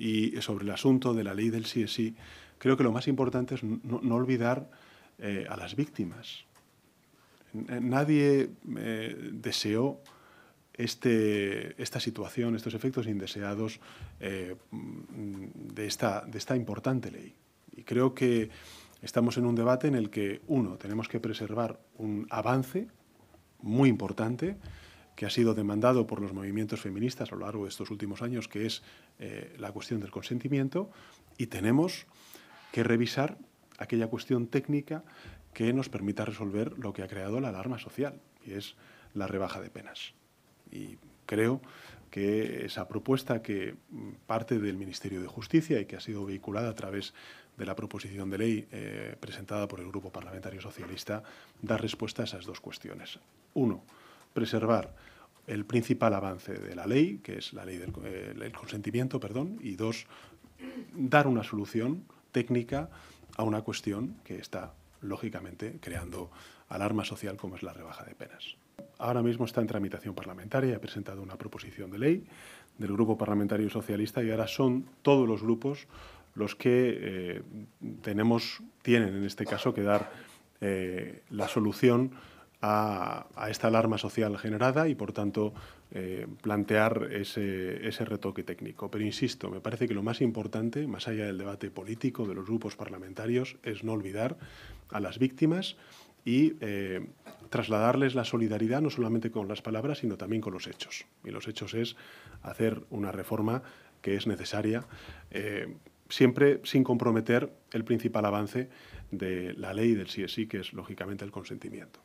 y sobre el asunto de la ley del sí es sí, creo que lo más importante es no, olvidar eh, a las víctimas. Nadie eh, deseó este, esta situación, estos efectos indeseados eh, de, esta, de esta importante ley. Y creo que estamos en un debate en el que, uno, tenemos que preservar un avance muy importante, que ha sido demandado por los movimientos feministas a lo largo de estos últimos años, que es eh, la cuestión del consentimiento, y tenemos que revisar aquella cuestión técnica que nos permita resolver lo que ha creado la alarma social, y es la rebaja de penas. Y creo que esa propuesta que mm, parte del Ministerio de Justicia y que ha sido vehiculada a través de la proposición de ley eh, presentada por el Grupo Parlamentario Socialista da respuesta a esas dos cuestiones. Uno, preservar el principal avance de la ley, que es la ley del eh, el consentimiento, perdón, y dos, dar una solución técnica a una cuestión que está, lógicamente, creando alarma social como es la rebaja de penas. Ahora mismo está en tramitación parlamentaria, he presentado una proposición de ley del Grupo Parlamentario Socialista y ahora son todos los grupos los que eh, tenemos, tienen en este caso que dar eh, la solución a, esta alarma social generada y, por tanto, eh, plantear ese, retoque técnico. Pero insisto, me parece que lo más importante, más allá del debate político de los grupos parlamentarios, es no olvidar a las víctimas y eh, trasladarles la solidaridad no solamente con las palabras, sino también con los hechos. Y los hechos es hacer una reforma que es necesaria, eh, siempre sin comprometer el principal avance de la ley del sí es sí, que es lógicamente el consentimiento.